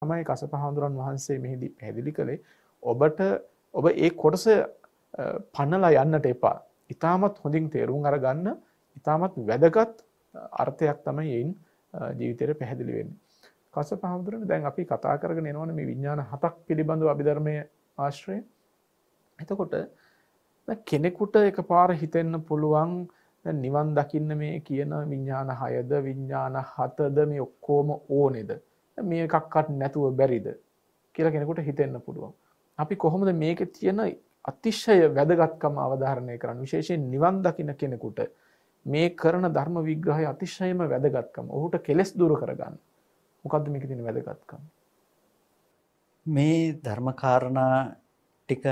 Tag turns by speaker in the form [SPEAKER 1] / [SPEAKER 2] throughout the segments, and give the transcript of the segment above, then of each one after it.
[SPEAKER 1] තමයි කසප හාමුදුරන් වහන්සේ මෙහිදී පැහැදිලි කළේ ඔබට ඔබ ඒ කොටස පන්නලා යන්නට එපා. ඉතාමත් හොඳින් තේරුම් අරගන්න ඉතාමත් වැදගත් අර්ථයක් තමයි එයින් ජීවිතයට පැහැදිලි වෙන්නේ. කස පහමුදුරන දැන් අපි කතා කරගෙන එනවන මේ විඤ්ඥාන හතක් පිළිබඳව අභිධර්මය ආශ්‍රය. එතකොට කෙනෙකුට එක පාර හිතෙන්න පුළුවන් නිවන් දකින්න මේ කියන විඤ්ඥාන හයද විඤ්ඥාන හතද මේ ඔක්කෝම ඕනෙද. මේ එකක්කට නැතුව බැරිද කියලා කෙනෙකුට හිතෙන්න පුළුවන්. අපි කොහොමද මේක තියෙන අතිශය වැදගත්කම අවධාරණය කරන්න විශේෂයෙන් නිවන් දකින කෙනෙකුට මේ කරන ධර්ම විග්‍රහය අතිශයම වැදගත්කම ඔහුට කෙලෙස් දුර කරගන්න මොකක්ද මේක තින වැදගත්කම්.
[SPEAKER 2] මේ ධර්මකාරණා ටික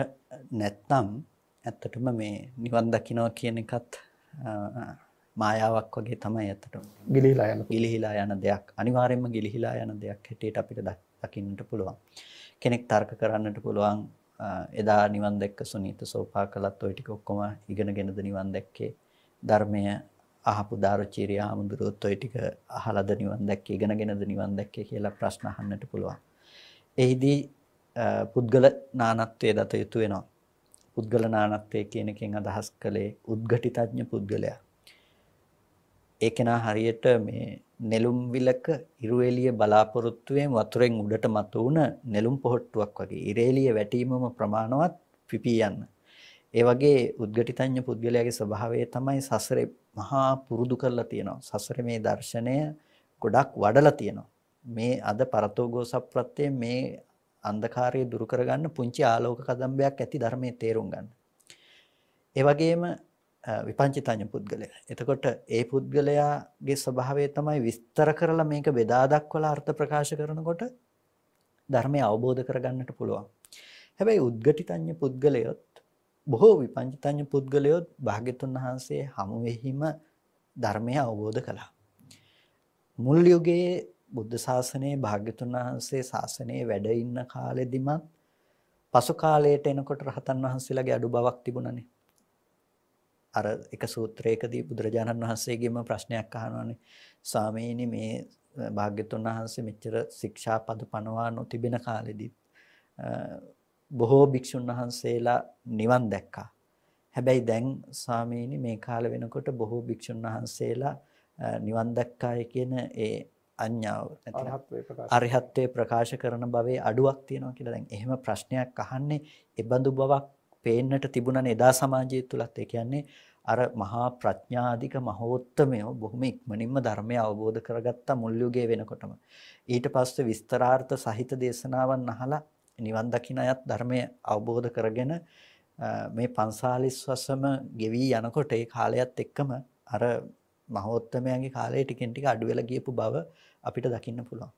[SPEAKER 2] නැත්නම් ඇත්තටම මේ නිවන් දකිනවා කියන එකත් මායාවක් වගේ තමයි ඇතට ගිලිහිලා යන ගිලිහිලා යන දෙයක් අනිවාරෙන්ම ගිලිහිලා යන දෙයක් හැටියට අපිට දකින්නට පුළුවන් කෙනෙක් තර්ක කරන්නට පුළුවන් එදා නිවන් දැක්ක සුනීත සෝපා කළත් ඔය ටික ඔක්කොම ඉගෙනගෙනද නිවන් දැක්කේ ධර්මය අහපු දාරුචීරිය හාමුදුරුවොත් ඔය ටික අහලද නිවන් දැක්කේ ඉගෙනගෙනද නිවන් දැක්කේ කියලා ප්‍රශ්න අහන්නට පුළුවන් එහිදී පුද්ගල නානත්වයේ දත යුතු වෙනවා පුද්ගල නානත්වය කියන එකෙන් අදහස් කළේ උද්ඝටිතඥ පුද්ගලයා ඒ කෙනා හරියට මේ නෙළුම් විලක ඉරු එළිය බලාපොරොත්තුවෙන් වතුරෙන් උඩට මතු වුණ නෙළුම් පොහට්ටුවක් වගේ ඉර එළිය වැටීමම ප්‍රමාණවත් පිපී යන. ඒ වගේ උද්ගටිතඤ්ඤ පුද්ගලයාගේ ස්වභාවය තමයි සසරේ මහා පුරුදු කරලා තියෙනවා. සසරේ මේ දර්ශනය ගොඩක් වඩලා තියෙනවා. මේ අද පරතෝගෝසප්‍රත්‍යයේ මේ අන්ධකාරය දුරු කරගන්න පුංචි ආලෝක කදම්බයක් ඇති ධර්මයේ තේරුම් ගන්න. ඒ වගේම විපංචිතඥ පුද්ගලයා. එතකොට ඒ පුද්ගලයාගේ ස්වභාවය තමයි විස්තර කරලා මේක බෙදා දක්වලා අර්ථ ප්‍රකාශ කරනකොට ධර්මය අවබෝධ කරගන්නට පුළුවන්. හැබැයි උද්ගටිතඥ පුද්ගලයොත් බොහෝ විපංචිතඥ පුද්ගලයොත් භාග්‍යතුන් වහන්සේ හමු වෙහිම ධර්මය අවබෝධ කළා. මුල් යුගයේ බුද්ධ ශාසනයේ භාග්‍යතුන් වහන්සේ ශාසනයේ වැඩ ඉන්න කාලෙදිම පසු කාලයට එනකොට රහතන් වහන්සේලාගේ අඩු බවක් තිබුණනේ. අර එක සූත්‍රයකදී බුදුරජාණන් වහන්සේගෙම ප්‍රශ්නයක් අහනවානේ සාමීනි මේ භාග්‍යතුන් වහන්සේ මෙච්චර ශික්ෂා පද පනවා නොතිබෙන කාලෙදී බොහෝ භික්ෂුන් වහන්සේලා නිවන් දැක්කා. හැබැයි දැන් සාමීනි මේ කාල වෙනකොට බොහෝ භික්ෂුන් වහන්සේලා නිවන් දැක්කාය කියන ඒ අඥාව අරිහත්ත්වය ප්‍රකාශ කරන බවේ අඩුවක් තියෙනවා කියලා දැන් එහෙම ප්‍රශ්නයක් අහන්නේ ඒ බඳු බවක් පේන්නට තිබුණනේ එදා සමාජය තුලත් ඒ කියන්නේ අර මහා ප්‍රඥාධික මහෝත්තමයෝ බොහොම ඉක්මනින්ම ධර්මය අවබෝධ කරගත්ත මුල් යුගයේ වෙනකොටම ඊට පස්සේ විස්තරාර්ථ සහිත දේශනාවන් අහලා නිවන් දකින අයත් ධර්මය අවබෝධ කරගෙන මේ 45 වසම ගෙවි යනකොට ඒ කාලයත් එක්කම අර මහෝත්තමයන්ගේ කාලය ටිකෙන් ටික අඩු වෙලා ගියපු බව අපිට දකින්න පුළුවන්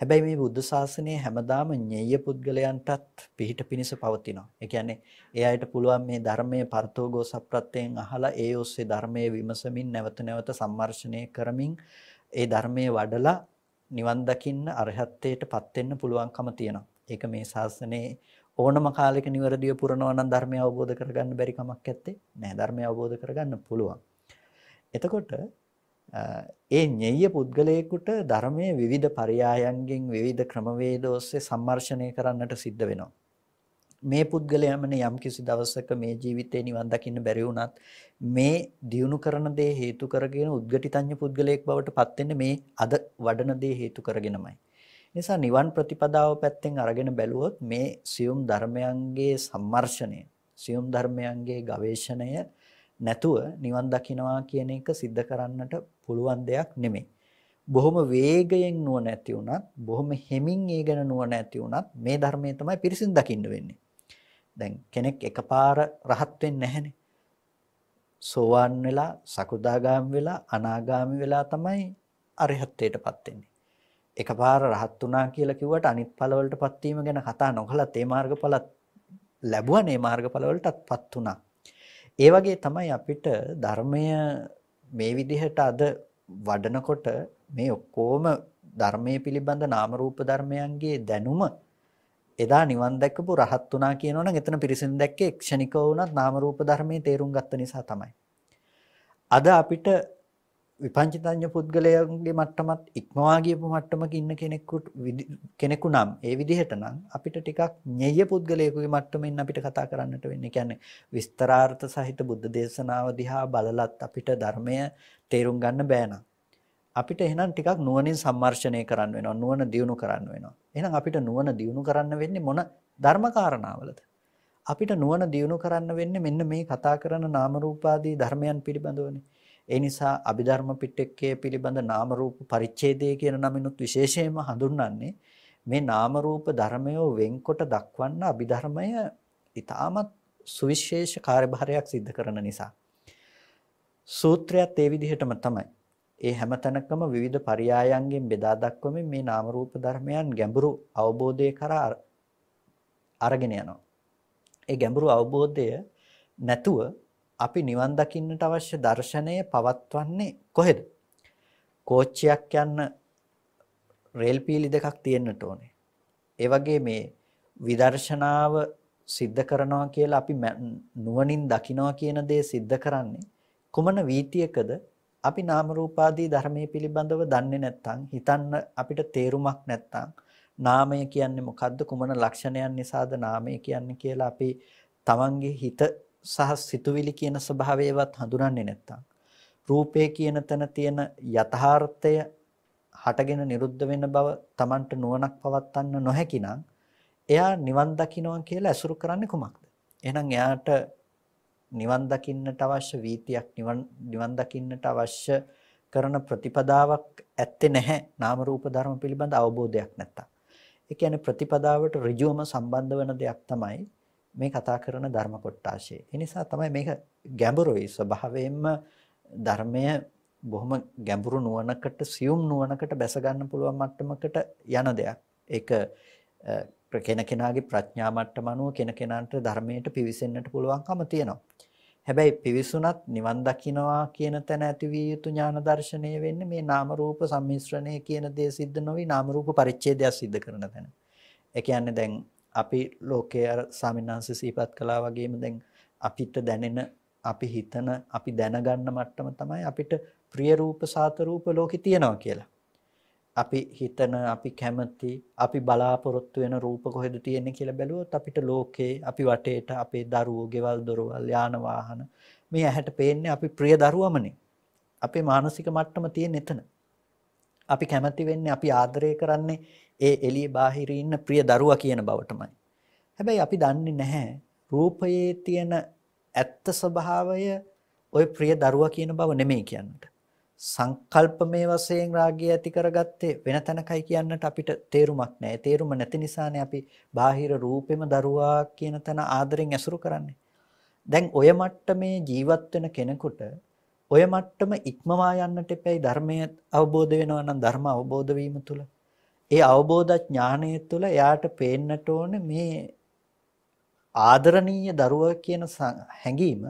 [SPEAKER 2] හැබැයි මේ බුද්ධ ශාසනය හැමදාම ඤෙය්‍ය පුද්ගලයන්ටත් පිහිට පිනිස පවතිනවා. ඒ කියන්නේ ඒ අයට පුළුවන් මේ ධර්මයේ පර්තෝගෝ සප්‍රත්‍යයෙන් අහලා ඒ ඔස්සේ ධර්මයේ විමසමින් නැවත නැවත සම්මර්ෂණය කරමින් ඒ ධර්මයේ වඩලා නිවන් දකින්න අරහත්ත්වයටපත් වෙන්න පුළුවන්කම තියෙනවා. ඒක මේ ශාසනයේ ඕනම කාලයක නිවැරදිව පුරනවා නම් ධර්මය අවබෝධ කරගන්න බැරි කමක් නැත්තේ. නෑ ධර්මය අවබෝධ කරගන්න පුළුවන්. එතකොට ඒ ඤෙය්‍ය පුද්ගලයෙකුට ධර්මයේ විවිධ පරයායන්ගෙන් විවිධ ක්‍රමවේද ඔස්සේ සම්මර්ෂණය කරන්නට සිද්ධ වෙනවා. මේ පුද්ගලයාමනේ යම්කිසි දවසක මේ ජීවිතේ නිවන් දකින්න බැරි වුණත් මේ දියුණු කරන දේ හේතු කරගෙන උද්ගටිතඤ්ඤ පුද්ගලයෙක් බවට පත් මේ අද වඩන දේ හේතු කරගෙනමයි. නිසා නිවන් ප්‍රතිපදාව පැත්තෙන් අරගෙන බැලුවොත් මේ සියුම් ධර්මයන්ගේ සම්මර්ෂණය, සියුම් ධර්මයන්ගේ ගවේෂණය නැතුව නිවන් දකින්නවා කියන එක सिद्ध කරන්නට පුළුවන් දෙයක් නෙමෙයි. බොහොම වේගයෙන් නුවණ ඇති වුණත්, බොහොම හෙමින් ඒ ගැන නුවණ ඇති වුණත් මේ ධර්මයේ තමයි පිරිසිදු දකින්න වෙන්නේ. දැන් කෙනෙක් එකපාර රහත් වෙන්නේ නැහනේ. සෝවාන් වෙලා, සකුදාගාමි වෙලා, අනාගාමි වෙලා තමයි අරහත්ත්වයටපත් වෙන්නේ. එකපාර රහත් වුණා කියලා කිව්වට අනිත් ඵලවලටපත් වීම ගැන කතා නොකලත් ඒ මාර්ගඵලත් ලැබුවා නේ මාර්ගඵලවලටත්පත් වුණා. ඒ වගේ තමයි අපිට ධර්මය මේ විදිහට අද වඩනකොට මේ ඔක්කොම ධර්මයේ පිළිබඳ නාම රූප ධර්මයන්ගේ දැනුම එදා නිවන් දැක්කපු රහත් වුණා කියනවනම් එතන පිරිසිදු දැක්කේ ක්ෂණිකව වුණත් නාම රූප ධර්මයේ තේරුම් ගත්ත නිසා තමයි. අද අපිට විපංචිතඤ්ඤ පුද්ගලයන්ගේ මට්ටමත් ඉක්මවා ගියපු මට්ටමක ඉන්න කෙනෙකුට කෙනෙකු නම් ඒ විදිහට නම් අපිට ටිකක් ඤෙය්‍ය පුද්ගලයෙකුගේ මට්ටමින් අපිට කතා කරන්නට වෙන්නේ. කියන්නේ විස්තරාර්ථ සහිත බුද්ධ දේශනාව දිහා බලලත් අපිට ධර්මය තේරුම් ගන්න බෑ අපිට එහෙනම් ටිකක් නුවණින් සම්මර්ෂණය කරන්න වෙනවා. නුවණ දියුණු කරන්න වෙනවා. එහෙනම් අපිට නුවණ දියුණු කරන්න වෙන්නේ මොන ධර්ම කාරණාවලද? අපිට නුවණ දියුණු කරන්න වෙන්නේ මෙන්න මේ කතා කරන නාම රූපාදී ධර්මයන් පිළිබඳවනේ. ඒ නිසා අභිධර්ම පිටකයේ පිළිබඳ නාම රූප පරිච්ඡේදය කියන නමිනුත් විශේෂයෙන්ම හඳුන්වන්නේ මේ නාම රූප ධර්මය වෙන්කොට දක්වන්න අභිධර්මය ඊටමත් සුවිශේෂ කාර්යභාරයක් සිද්ධ කරන නිසා සූත්‍රයත් ඒ විදිහටම තමයි. ඒ හැමතැනකම විවිධ පරයයන්ගෙන් බෙදා දක්වමින් මේ නාම රූප ධර්මයන් ගැඹුරු අවබෝධය කරා අරගෙන යනවා. ඒ ගැඹුරු අවබෝධය නැතුව අපි නිවන් දකින්නට අවශ්‍ය දර්ශනය පවත්වන්නේ කොහෙද? කෝච්චියක් යන්න රේල් පීලි දෙකක් තියෙන්නට ඕනේ. ඒ වගේ මේ විදර්ශනාව සිද්ධ කරනවා කියලා අපි නුවණින් දකිනවා කියන දේ සිද්ධ කරන්නේ කුමන වීතියකද? අපි නාම රූපාදී ධර්මයේ පිළිබඳව දන්නේ නැත්නම් හිතන්න අපිට තේරුමක් නැත්නම් නාමය කියන්නේ මොකද්ද කුමන ලක්ෂණයන් නිසාද නාමය කියන්නේ කියලා අපි තමන්ගේ හිත සහ සිතුවිලි කියන ස්වභාවයවත් හඳුනන්නේ නැත්තම් රූපේ කියන තැන තියෙන යථාර්ථය හටගෙන නිරුද්ධ වෙන බව Tamanට නුවණක් පවත්න්න නොහැකිනම් එයා නිවන් දකින්නවා කියලා ඇසුරු කරන්නේ කුමක්ද එහෙනම් එයාට නිවන් දකින්නට අවශ්‍ය වීතියක් නිවන් නිවන් දකින්නට අවශ්‍ය කරන ප්‍රතිපදාවක් ඇත්තේ නැහැ නාම රූප ධර්ම පිළිබඳ අවබෝධයක් නැත්තම්. ඒ කියන්නේ ප්‍රතිපදාවට ඍජුවම සම්බන්ධ වෙන දෙයක් තමයි මේ කතා කරන ධර්ම කොටාශය. ඒ නිසා තමයි මේක ගැඹුරුයි ස්වභාවයෙන්ම ධර්මය බොහොම ගැඹුරු නුවණකට සියුම් නුවණකට බැස ගන්න පුළුවන් මට්ටමකට යන දෙයක්. ඒක කෙන කෙනාගේ ප්‍රඥා මට්ටම අනුව කෙන කෙනාට ධර්මයට පිවිසෙන්නට පුළුවන්කම තියෙනවා. හැබැයි පිවිසුණත් නිවන් දකින්නවා කියන තැන ඇතිවිය යුතු ඥාන දර්ශනය වෙන්නේ මේ නාම රූප සම්මිශ්‍රණය කියන දේ සිද්ධ නොවි නාම රූප පරිච්ඡේදය සිද්ධ කරන තැන. ඒ කියන්නේ දැන් අපි ලෝකයේ අර සාමිනාංශ සිහිපත් කළා වගේම දැන් අපිට දැනෙන අපි හිතන අපි දැනගන්න මට්ටම තමයි අපිට ප්‍රිය රූප සාත රූප ලෝකේ තියෙනවා කියලා. අපි හිතන අපි කැමති අපි බලාපොරොත්තු වෙන රූප කොහෙද තියෙන්නේ කියලා බැලුවොත් අපිට ලෝකේ අපි වටේට අපේ දරුවෝ ගෙවල් දොරවල් යාන වාහන මේ ඇහැට පේන්නේ අපි ප්‍රිය දරුවමනේ අපේ මානසික මට්ටම තියෙන එතන අපි කැමති වෙන්නේ අපි ආදරය කරන්නේ ඒ එළිය බාහිර ඉන්න ප්‍රිය දරුවා කියන බවටමයි. හැබැයි අපි දන්නේ නැහැ රූපයේ තියෙන ඇත්ත ස්වභාවය ওই ප්‍රිය දරුවා කියන බව නෙමෙයි කියන්නට. සංකල්පමේ වශයෙන් රාගය ඇති කරගත්තේ වෙන තැනකයි කියන්නට අපිට තේරුමක් නැහැ. තේරුම නැති නිසානේ අපි බාහිර රූපෙම දරුවා කියන තැන ආදරෙන් ඇසුරු කරන්නේ. දැන් ඔය මට්ටමේ ජීවත් වෙන කෙනෙකුට ඔය මට්ටම ඉක්මවා යන්නට එපැයි ධර්මය අවබෝධ වෙනවා නම් ධර්ම අවබෝධ වීම තුළ ඒ අවබෝධ ඥානය තුළ එයාට පේන්නට ඕනේ මේ ආදරණීය දරුවා කියන හැඟීම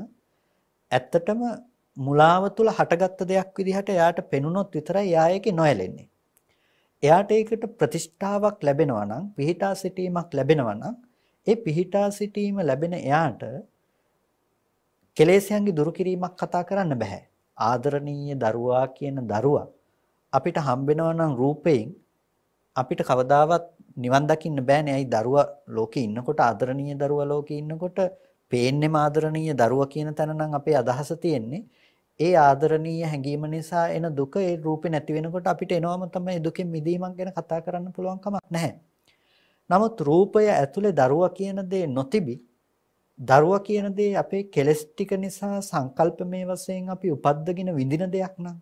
[SPEAKER 2] ඇත්තටම මුලාව තුළ හටගත්ත දෙයක් විදිහට එයාට පෙනුනොත් විතරයි යායේකේ නොයැලෙන්නේ. එයාට ඒකට ප්‍රතිෂ්ඨාවක් ලැබෙනවා නම් පිහිටා සිටීමක් ලැබෙනවා නම් ඒ පිහිටා සිටීම ලැබෙන එයාට කෙලෙස්යන්ගේ දුරු කිරීමක් කතා කරන්න බෑ. ආදරණීය දරුවා කියන දරුවා අපිට හම්බෙනවා නම් රූපයෙන් අපිට කවදාවත් නිවන් දකින්න බෑනේ. අයි දරුවා ලෝකේ ඉන්නකොට ආදරණීය දරුවා ලෝකේ ඉන්නකොට පේන්නේම ආදරණීය දරුවා කියන තැන නම් අපේ අදහස තියෙන්නේ. ඒ ආදරණීය හැඟීම නිසා එන දුක ඒ රූපේ නැති වෙනකොට අපිට එනවම තමයි දුකෙන් මිදීමක් ගැන කතා කරන්න පුළුවන් කමක් නැහැ. නමුත් රූපය ඇතුලේ දරුවා කියන දේ නොතිබි දරුවා කියන දේ අපේ කෙලස් ටික නිසා සංකල්පමය වශයෙන් අපි උපද්දගෙන විඳින දෙයක් නම්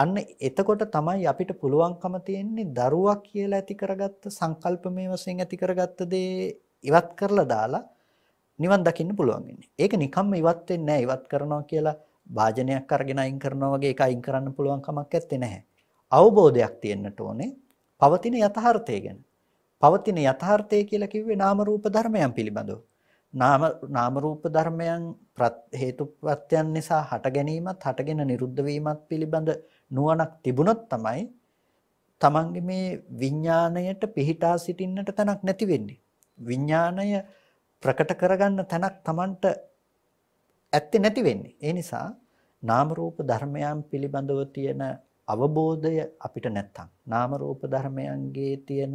[SPEAKER 2] අන්න එතකොට තමයි අපිට පුළුවන්කම තියෙන්නේ දරුවා කියලා ඇති කරගත්ත සංකල්පමය වශයෙන් ඇති කරගත්ත දේ ඉවත් කරලා දාලා නිවන් දකින්න පුළුවන් වෙන්නේ. ඒක නිකම්ම ඉවත් වෙන්නේ නැහැ. ඉවත් කරනවා කියලා වාජනයක් අරගෙන අයින් කරනවා වගේ ඒක අයින් කරන්න පුළුවන් කමක් නැත්තේ නැහැ. අවබෝධයක් තියෙන්නට ඕනේ පවතින යථාර්ථය ගැන. පවතින යථාර්ථය කියලා කිව්වේ නාම රූප ධර්මයන් පිළිබඳව. නාම නාම රූප ධර්මයන් හේතු ප්‍රත්‍යයන් නිසා හට ගැනීමත් හටගෙන නිරුද්ධ වීමත් පිළිබඳ නුවණක් තිබුණොත් තමයි තමන්ගේ මේ විඥාණයට පිහිටා සිටින්නට තැනක් නැති වෙන්නේ. විඥාණය ප්‍රකට කරගන්න තැනක් තමන්ට ඇත්තේ නැති වෙන්නේ. ඒ නිසා නාම රූප ධර්මයන් පිළිබඳව තියෙන අවබෝධය අපිට නැත්තම් නාම රූප ධර්මයන්ගේ තියෙන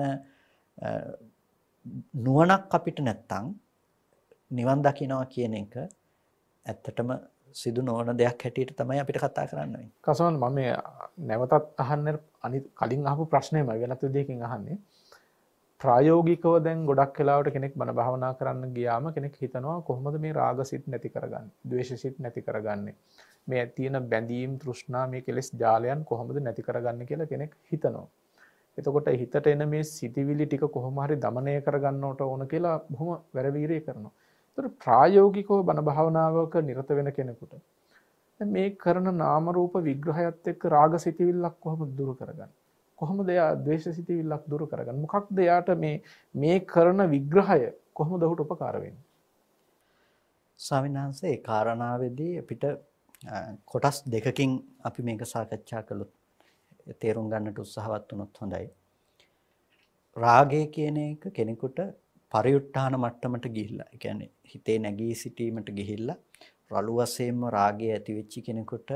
[SPEAKER 2] නුවණක් අපිට නැත්තම් නිවන් දකින්නවා කියන එක
[SPEAKER 1] ඇත්තටම සිදු නොවන දෙයක් හැටියට තමයි අපිට කතා කරන්න කසවන් මම නැවතත් අහන්න අනි කලින් අහපු ප්‍රශ්නයම වෙනතු දෙකින් අහන්නේ ප්‍රායෝගිකව දැන් ගොඩක් කලාවට කෙනෙක් බණ භාවනා කරන්න ගියාම කෙනෙක් හිතනවා කොහොමද මේ රාග සිත් නැති කරගන්න දවේශ සිත් නැති කරගන්නේ මේ ඇතියන බැඳීම් තෘෂ්නා මේ කෙලෙස් ජාලයන් කොහොමද නැති කරගන්න කියලා කෙනෙක් හිතනවා එතකොට හිතට එන මේ සිතිවිලි ටික කොහොමහරි දමනය කරගන්නට ඕන කියලා බොහොම වැරවීරය කරනවා තුර ප්‍රායෝගිකෝ බණ භාවනාවක නිරත වෙන කෙනෙකුට මේ කරන නාමරූප විග්‍රහයත් එක්ක රාග සිතිවිල්ලක් කොහොම දුරු කරගන්න කොහොම දෙයා දේශ සිතිවිල්ලක් දුරු කරගන්න මොකක් දෙයාට මේ මේ කරන විග්‍රහය කොහොම දහුට උපකාරවෙන් ස්වාමින්හන්සේ
[SPEAKER 2] කාරණාවදී අපිට කොටස් දෙකකින් අපි මේක සාකච්ඡා කළොත් තේරුම් ගන්නට උත්සාහවත් වුණොත් හොඳයි. රාගය කියන එක කෙනෙකුට පරියුට්ටාන මට්ටමට ගිහිල්ලා. ඒ කියන්නේ හිතේ නැගී සිටීමට ගිහිල්ලා රළු වශයෙන්ම රාගය ඇති වෙච්ච කෙනෙකුට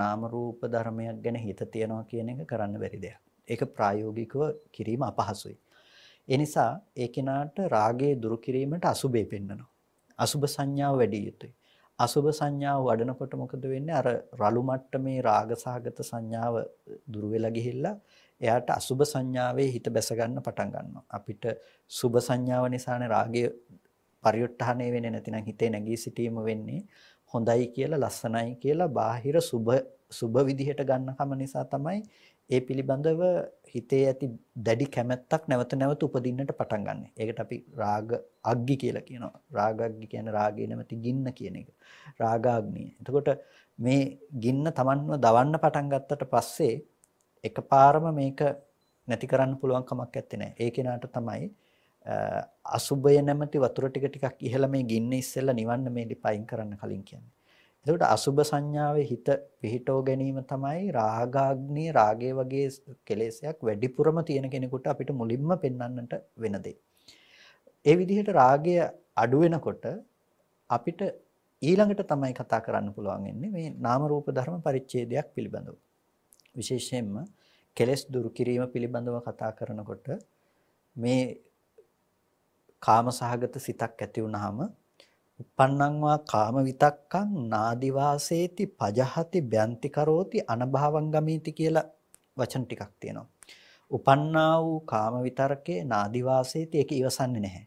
[SPEAKER 2] නාම රූප ධර්මයක් ගැන හිත තියනවා කියන එක කරන්න බැරි දෙයක්. ඒක ප්‍රායෝගිකව කිරීම අපහසුයි. ඒ නිසා ඒ කෙනාට රාගය දුරු කිරීමට අසුබේ පෙන්නනවා. අසුබ සංඥාව වැඩි යුතුයි. අසුබ සංඥාව වඩනකොට මොකද වෙන්නේ? අර රළු මට්ටමේ රාගසහගත සංඥාව දුර වෙලා ගිහිල්ලා එයාට අසුබ සංඥාවේ හිත බැස ගන්න පටන් ගන්නවා. අපිට සුබ සංඥාව නිසානේ රාගය පරිඋත්හාණය වෙන්නේ නැතිනම් හිතේ නැගී සිටීම වෙන්නේ හොඳයි කියලා ලස්සනයි කියලා බාහිර සුබ සුබ විදිහට ගන්නකම නිසා තමයි ඒ පිළිබඳව හිතේ ඇති දැඩි කැමැත්තක් නැවත නැවත උපදින්නට පටන් ගන්න. ඒකට අපි රාග අග්ගි කියලා කියනවා. රාගග්ගි කියන්නේ රාගේ නැමැති ගින්න කියන එක. රාගාග්නිය. එතකොට මේ ගින්න Tamanව දවන්න පටන් ගත්තට පස්සේ එකපාරම මේක නැති කරන්න පුළුවන් කමක් නැත්තේ නෑ. ඒ කෙනාට තමයි අසුබය නැමැති වතුර ටික ටිකක් ඉහළ මේ ගින්න ඉස්සෙල්ලා නිවන්න මේ ලිපයින් කරන්න කලින් කියන්නේ. එතකොට අසුබ සංඥාවේ හිත පිහිටව ගැනීම තමයි රාගාග්නිය රාගය වගේ කෙලෙසයක් වැඩිපුරම තියෙන කෙනෙකුට අපිට මුලින්ම පෙන්වන්නට වෙන දේ. ඒ විදිහට රාගය අඩු වෙනකොට අපිට ඊළඟට තමයි කතා කරන්න පුළුවන් වෙන්නේ මේ නාම රූප ධර්ම පරිච්ඡේදයක් පිළිබඳව. විශේෂයෙන්ම කෙලෙස් දුරු කිරීම පිළිබඳව කතා කරනකොට මේ කාම සහගත සිතක් ඇති වුනහම uppannanwa kama vitakkan nadivaseeti pajahati byanti karoti anabhavangamiti කියලා වචන ටිකක් තියෙනවා. උපන්නා වූ කාම විතරකේ නාදිවාසේති ඒක ඉවසන්නේ නැහැ.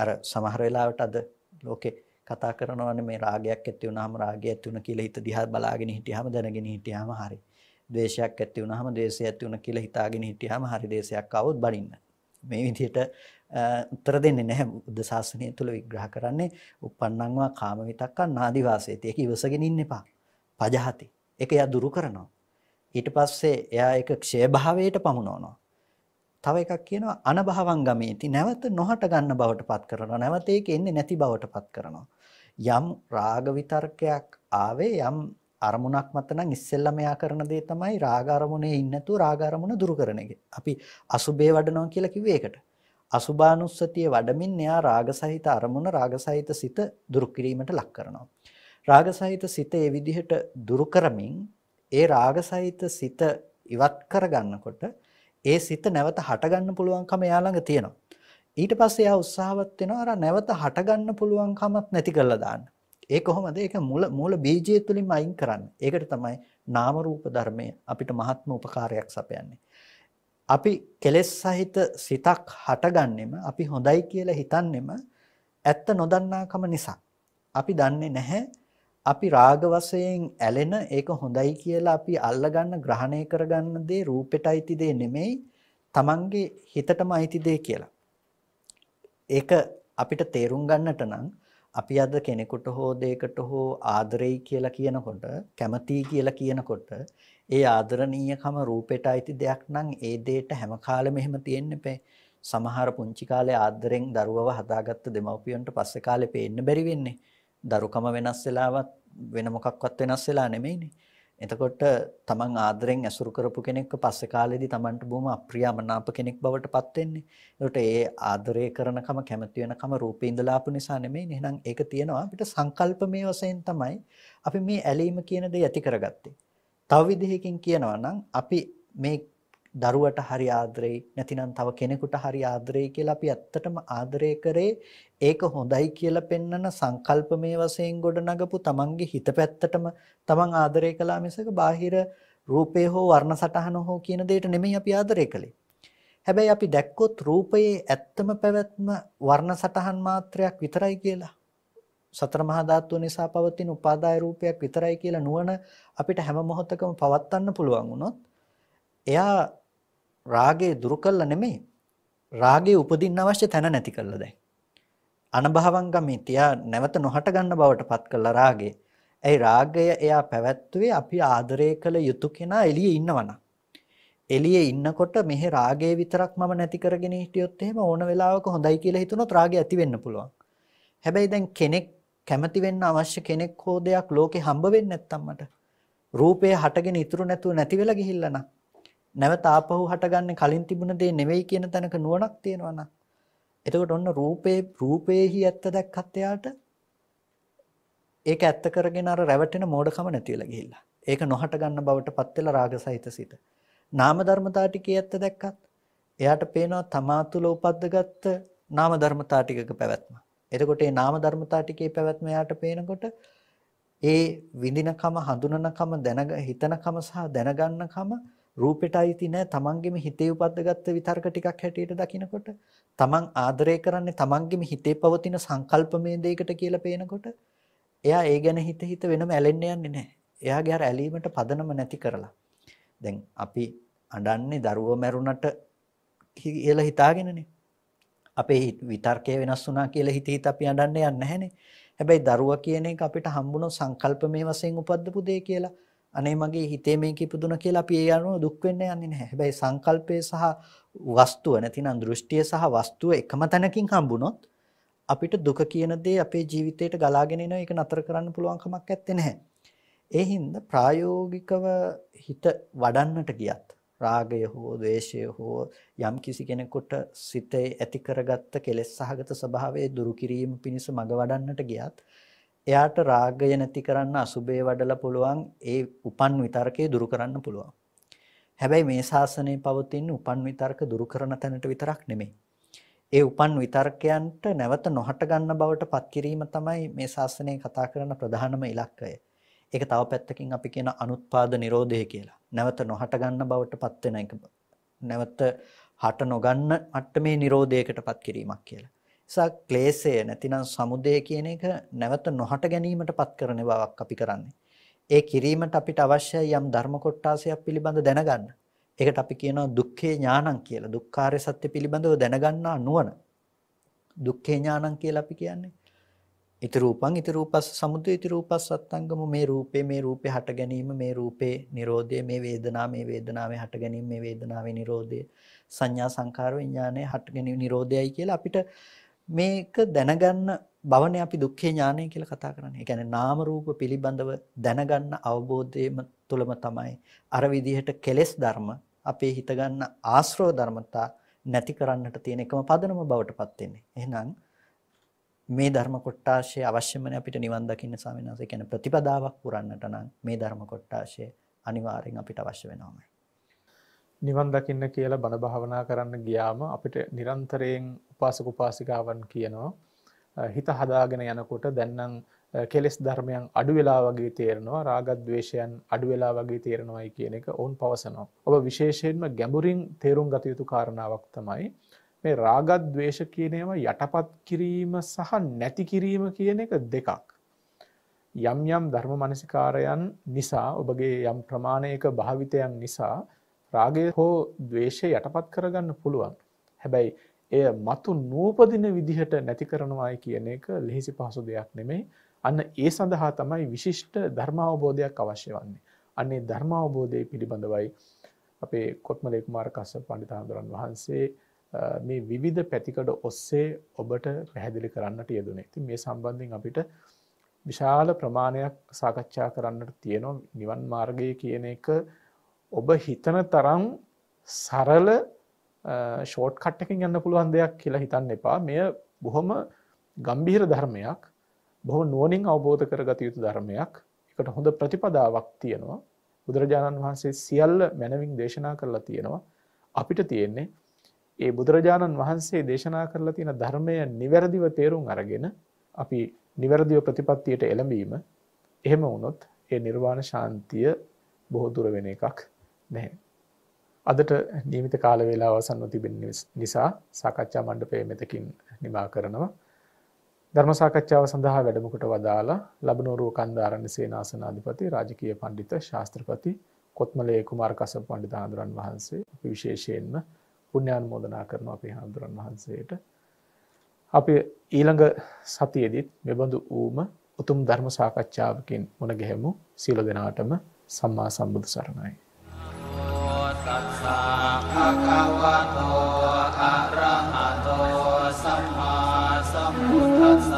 [SPEAKER 2] අර සමහර වෙලාවට අද ලෝකේ කතා කරනවානේ මේ රාගයක් ඇති වුනහම රාගය ඇති වුණ කියලා හිත දිහා බලාගෙන හිටියාම දැනගෙන හිටියාම හරි. ද්වේෂයක් ඇති වුණාම ද්වේෂය ඇති වුණා කියලා හිතාගෙන හිටියාම හරි දේශයක් આવොත් බනින්න. මේ විදිහට උත්තර දෙන්නේ නැහැ බුද්ධ ශාසනය තුල විග්‍රහ කරන්නේ uppannanwa කාම විතක්කා නාදි වාසේති. ඒක ඉවසගෙන ඉන්න එපා. පජහති. ඒක එයා දුරු කරනවා. ඊට පස්සේ එයා ඒක ක්ෂය භාවයට පමුණවනවා. තව එකක් කියනවා අනභවංගමේති නැවත නොහට ගන්න බවට පත් කරනවා නැවත ඒක එන්නේ නැති බවට පත් කරනවා යම් රාග විතර්කයක් ආවේ යම් අරමුණක් මත නම් ඉස්සෙල්ලා මෙයා කරන දේ තමයි රාග අරමුණේ ඉන්නතු රාග අරමුණ දුරු කරන එක. අපි අසුබේ වඩනවා කියලා කිව්වේ ඒකට. අසුභානුස්සතිය වඩමින් එයා රාග සහිත අරමුණ රාග සහිත සිත දුරු කිරීමට ලක් කරනවා. රාග සහිත සිත ඒ විදිහට දුරු කරමින් ඒ රාග සහිත සිත ඉවත් කරගන්නකොට ඒ සිත නැවත හටගන්න පුළුවන්කම එයා ළඟ තියෙනවා. ඊට පස්සේ එයා උත්සාහවත් වෙනවා අර නැවත හටගන්න පුළුවන්කමත් නැති කරලා දාන්න. ඒ කොහොමද ඒක මුල මූල බීජය තුලින්ම අයින් කරන්න. ඒකට තමයි නාම රූප ධර්මය අපිට මහත්ම උපකාරයක් සපයන්නේ. අපි කෙලෙස් සහිත සිතක් හටගන්නෙම අපි හොඳයි කියලා හිතන්නෙම ඇත්ත නොදන්නාකම නිසා. අපි දන්නේ නැහැ අපි රාග වශයෙන් ඇලෙන ඒක හොඳයි කියලා අපි අල්ලගන්න ග්‍රහණය කරගන්න දේ රූපෙට අයිති දේ නෙමෙයි තමන්ගේ හිතටම අයිති දේ කියලා. ඒක අපිට තේරුම් ගන්නට නම් අපි අද කෙනෙකුට හෝ දෙයකට හෝ ආදරෙයි කියලා කියනකොට කැමතියි කියලා කියනකොට ඒ ආදරණීයකම රූපෙට අයිති දෙයක් නම් ඒ දෙයට හැම කාලෙම එහෙම තියෙන්න බෑ. සමහර පුංචි කාලේ ආදරෙන් දරුවව හදාගත්ත දෙමව්පියන්ට පස්සේ කාලේ පේන්න බැරි වෙන්නේ. දරුකම වෙනස් වෙලාවත් වෙන මොකක්වත් වෙනස් වෙලා නෙමෙයිනේ. එතකොට තමන් ආදරෙන් ඇසුරු කරපු කෙනෙක්ව පස්සේ කාලෙදී තමන්ට බොහොම අප්‍රියමනාප කෙනෙක් බවට පත් වෙන්නේ. ඒකට ඒ ආදරය කරනකම කැමති වෙනකම රූපේ ඉඳලා ආපු නිසා නෙමෙයි. එහෙනම් ඒක තියෙනවා අපිට සංකල්පමය වශයෙන් තමයි අපි මේ ඇලීම කියන දේ ඇති කරගත්තේ. තව විදිහකින් කියනවා නම් අපි මේ දරුවට හරි ආදරෙයි නැතිනම් තව කෙනෙකුට හරි ආදරෙයි කියලා අපි ඇත්තටම ආදරය කරේ ඒක හොඳයි කියලා පෙන්නන සංකල්පමය වශයෙන් ගොඩනගපු තමන්ගේ හිත පැත්තටම තමන් ආදරය කළා මිසක බාහිර රූපේ හෝ වර්ණ සටහන හෝ කියන දෙයට නෙමෙයි අපි ආදරය කළේ. හැබැයි අපි දැක්කොත් රූපයේ ඇත්තම පැවැත්ම වර්ණ සටහන් මාත්‍රයක් විතරයි කියලා. සතර මහා ධාතුව නිසා පවතින උපාදාය රූපයක් විතරයි කියලා නුවණ අපිට හැම මොහොතකම පවත්වන්න පුළුවන් වුණොත් එයා රාගේ දුරු කළා නෙමෙයි. රාගේ උපදින්න අවශ්‍ය තැන නැති කළා දැන්. අනභවංගමී තියා නැවත නොහට ගන්න බවට පත් කළා රාගේ. ඇයි රාගය එයා පැවැත්වුවේ අපි ආදරය කළ යුතු කෙනා එළියේ ඉන්නවනම්. එළියේ ඉන්නකොට මෙහි රාගය විතරක් මම නැති කරගෙන හිටියොත් එහෙම ඕන වෙලාවක හොඳයි කියලා හිතුනොත් රාගය ඇති වෙන්න පුළුවන්. හැබැයි දැන් කෙනෙක් කැමති වෙන්න අවශ්‍ය කෙනෙක් හෝ දෙයක් ලෝකේ හම්බ වෙන්නේ නැත්තම් මට රූපය හටගෙන ඉතුරු නැතුව නැති වෙලා ගිහිල්ලා නම් නැවත ආපහු හටගන්නේ කලින් තිබුණ දේ නෙවෙයි කියන තැනක නුවණක් තියෙනවා නම් එතකොට ඔන්න රූපේ රූපේහි ඇත්ත දැක්කත් එයාට ඒක ඇත්ත කරගෙන අර රැවටෙන මෝඩකම නැති වෙලා ගිහිල්ලා ඒක නොහට ගන්න බවට පත් වෙලා රාගසහිත සිත නාම ධර්මතා ටිකේ ඇත්ත දැක්කත් එයාට පේනවා තමා තුළ උපද්දගත්ත නාම ධර්මතා ටිකක පැවැත්ම. එතකොට මේ නාම ධර්මතා ටිකේ පැවැත්ම එයාට පේනකොට ඒ විඳිනකම හඳුනනකම දැන හිතනකම සහ දැනගන්නකම රූපෙට අයිති නැහැ තමන්ගෙම හිතේ උපද්දගත්ත විතර්ක ටිකක් හැටියට දකිනකොට තමන් ආදරය කරන්නේ තමන්ගෙම හිතේ පවතින සංකල්පමය දෙයකට කියලා පේනකොට එයා ඒ ගැන හිත හිත වෙනම ඇලෙන්න යන්නේ නැහැ. එයාගේ අර ඇලීමට පදනම නැති කරලා. දැන් අපි අඬන්නේ දරුව මැරුණට කියලා හිතාගෙනනේ. අපේ විතර්කය වෙනස් වුණා කියලා හිත හිත අපි අඬන්න යන්නේ නැහැනේ. හැබැයි දරුවා කියන එක අපිට හම්බුන සංකල්පමය වශයෙන් උපද්දපු දෙය කියලා අනේ මගේ හිතේ මේක ඉපදුන කියලා අපි ඒ අනුව දුක් වෙන්න යන්නේ නැහැ. හැබැයි සංකල්පය සහ වස්තුව නැතිනම් දෘෂ්ටිය සහ වස්තුව එකම තැනකින් හම්බුනොත් අපිට දුක කියන දේ අපේ ජීවිතයට ගලාගෙන එන එක නතර කරන්න පුළුවන් කමක් නැත්තේ නැහැ. ඒ හින්දා ප්‍රායෝගිකව හිත වඩන්නට ගියත් රාගය හෝ ද්වේෂය හෝ යම් කිසි කෙනෙකුට සිතේ ඇති කරගත්ත කෙලෙස් සහගත ස්වභාවය දුරු කිරීම පිණිස මඟ වඩන්නට ගියත් එයාට රාගය නැති කරන්න අසුබේ වඩලා පුළුවන් ඒ උපන් විතර්කය දුරු කරන්න පුළුවන්. හැබැයි මේ ශාසනය පවතින උපන් විතර්ක දුරු කරන තැනට විතරක් නෙමෙයි. ඒ උපන් විතර්කයන්ට නැවත නොහට ගන්න බවට පත් කිරීම තමයි මේ ශාස්ත්‍රයේ කතා කරන ප්‍රධානම ඉලක්කය. ඒක තව පැත්තකින් අපි කියන අනුත්පාද නිරෝධය කියලා. නැවත නොහට ගන්න බවට පත් වෙන එක. නැවත හට නොගන්න අට්ටමේ නිරෝධයකට පත් කිරීමක් කියලා. නිසා ක්ලේශය නැතිනම් සමුදය කියන එක නැවත නොහට ගැනීමටපත් කරන බවක් අපි කරන්නේ. ඒ කිරීමට අපිට අවශ්‍යයි යම් ධර්ම කොටාසයක් පිළිබඳ දැනගන්න. ඒකට අපි කියනවා දුක්ඛේ ඥානං කියලා. දුක්ඛාරය සත්‍ය පිළිබඳව දැනගන්නා නුවණ. දුක්ඛේ ඥානං කියලා අපි කියන්නේ. ඉති රූපං ඉති රූපස්ස සමුදය ඉති රූපස්ස සත්තංගම මේ රූපේ මේ රූපේ හට ගැනීම මේ රූපේ නිරෝධය මේ වේදනාව මේ වේදනාවේ හට ගැනීම මේ වේදනාවේ නිරෝධය සංඥා සංකාර විඥානයේ හට ගැනීම නිරෝධයයි කියලා අපිට මේක දැනගන්න භවනේ අපි දුක්ඛේ ඥානය කියලා කතා කරන්නේ. ඒ කියන්නේ නාම රූප පිළිබඳව දැනගන්න අවබෝධයම තුලම තමයි අර විදිහට කෙලෙස් ධර්ම අපේ හිත ගන්න ආශ්‍රව ධර්මතා නැති කරන්නට තියෙන එකම පදනම බවටපත් වෙන්නේ. එහෙනම් මේ ධර්ම කොටාශය අවශ්‍යමනේ අපිට නිවන් දකින්න ස්වාමීන් වහන්සේ. කියන්නේ ප්‍රතිපදාවක් පුරන්නට නම් මේ ධර්ම කොටාශය අනිවාර්යෙන් අපිට අවශ්‍ය වෙනවාමයි.
[SPEAKER 1] නිවන් දකින්න කියලා බණ භාවනා කරන්න ගියාම අපිට නිරන්තරයෙන් උපාසක උපාසිකාවන් කියනවා හිත හදාගෙන යනකොට දැන්නම් කෙලෙස් ධර්මයන් අඩු වෙලා වගේ තේරෙනවා රාගද්වේෂයන් අඩු වෙලා වගේ තේරෙනවායි කියන එක ඔවුන් පවසනවා. ඔබ විශේෂයෙන්ම ගැඹුරින් තේරුම් ගත යුතු කාරණාවක් තමයි මේ රාගද්වේෂ කියන ඒවා යටපත් කිරීම සහ නැති කිරීම කියන එක දෙකක්. යම් යම් ධර්ම මනසිකාරයන් නිසා ඔබගේ යම් ප්‍රමාණයක භාවිතයන් නිසා රාගය හෝ දවේශය යටපත් කරගන්න පුළුවන් හැබැයි එය මතු නූපදින විදිහට නැති කරනවායි කියන එක ලෙහිසි පහසු දෙයක් නෙමෙයි අන්න ඒ සඳහා තමයි විශිෂ්ට ධර්මාවබෝධයක් අවශ්‍ය වන්නේ අන්නේ ධර්මාවබෝධය පිළිබඳවයි අපේ කොත්මලේ කුමාර කස්ස පණිතාඳුරන් වහන්සේ මේ විවිධ පැතිකඩ ඔස්සේ ඔබට පැහැදිලි කරන්නට යෙදුනේ ති මේ සම්බන්ධින් අපිට විශාල ප්‍රමාණයක් සාකච්ඡා කරන්නට තියෙනවා නිවන් මාර්ගය කියන එක ඔබ හිතන තරම් සරල ෂෝට් කට්ටකින් ගන්න පුළුවන් දෙයක් කියලා හිතන්න එපා මෙය බොහොම ගම්බිහිර ධර්මයක් බොහෝ නුවනින් අවබෝධ කරගත යුතු ධර්මයක් එකට හොඳ ප්‍රතිපදාවක් තියෙනවා බුදුරජාණන් වහන්සේ සියල්ල මැනවින් දේශනා කරලා තියෙනවා අපිට තියෙන්නේ ඒ බුදුරජාණන් වහන්සේ දේශනා කරලා තියෙන ධර්මය නිවැරදිව තේරුම් අරගෙන අපි නිවැරදිව ප්‍රතිපත්තියට එළඹීම එහෙම වුණොත් ඒ නිර්වාණ ශාන්තිය බොහෝ දුර වෙන එකක් නැහැ. අදට නියමිත කාල වේලාව අවසන් නොතිබෙන නිසා සාකච්ඡා මණ්ඩපය මෙතකින් නිමා කරනවා. ධර්ම සාකච්ඡාව සඳහා වැඩමකට වදාලා ලබනෝරුව කන්දාරණ්‍ය සේනාසන අධිපති රාජකීය පඬිතු ශාස්ත්‍රපති කොත්මලේ කුමාර කසප පඬිත ආඳුරන් වහන්සේ අපි විශේෂයෙන්ම පුණ්‍යානුමෝදනා කරනවා අපේ ආඳුරන් වහන්සේට. අපි ඊළඟ සතියේදීත් මෙබඳු ඌම උතුම් ධර්ම සාකච්ඡාවකින් මුණ ගැහෙමු. සීල දෙනාටම සම්මා සම්බුදු සරණයි. ะภะคะวะโตอะระหะโตสัมมาสัมพุทธัสสะ